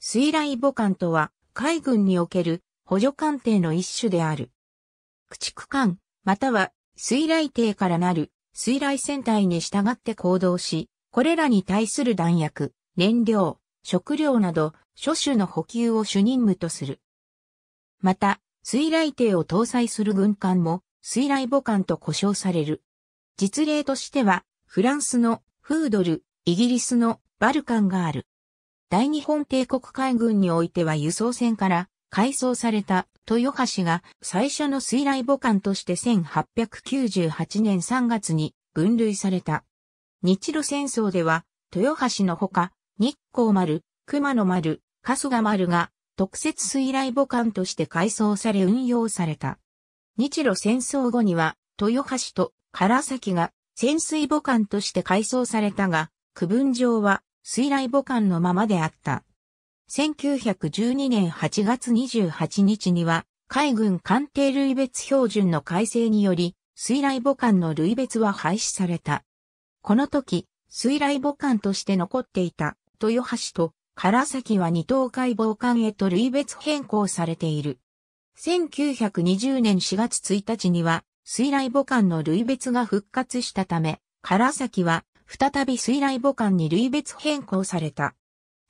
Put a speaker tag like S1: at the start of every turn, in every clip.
S1: 水雷母艦とは、海軍における補助艦艇の一種である。駆逐艦、または水雷艇からなる水雷船体に従って行動し、これらに対する弾薬、燃料、食料など、諸種の補給を主任務とする。また、水雷艇を搭載する軍艦も、水雷母艦と呼称される。実例としては、フランスのフードル、イギリスのバルカンがある。大日本帝国海軍においては輸送船から改装された豊橋が最初の水雷母艦として1898年3月に分類された。日露戦争では豊橋のほか日光丸、熊野丸、春日丸が特設水雷母艦として改装され運用された。日露戦争後には豊橋と唐崎が潜水母艦として改装されたが、区分上は水雷母艦のままであった。1912年8月28日には、海軍艦艇類別標準の改正により、水雷母艦の類別は廃止された。この時、水雷母艦として残っていた豊橋と唐崎は二等海防艦へと類別変更されている。1920年4月1日には水雷母艦の類別が復活したため、唐崎は再び水雷母艦に類別変更された。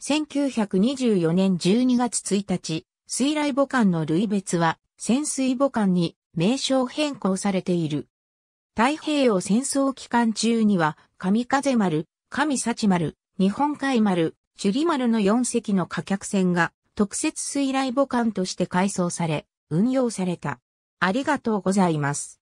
S1: 1924年12月1日、水雷母艦の類別は潜水母艦に名称変更されている。太平洋戦争期間中には、神風丸、神幸丸、日本海丸、樹里丸の4隻の貨客船が特設水雷母艦として改装され、運用された。あり
S2: がとうございます。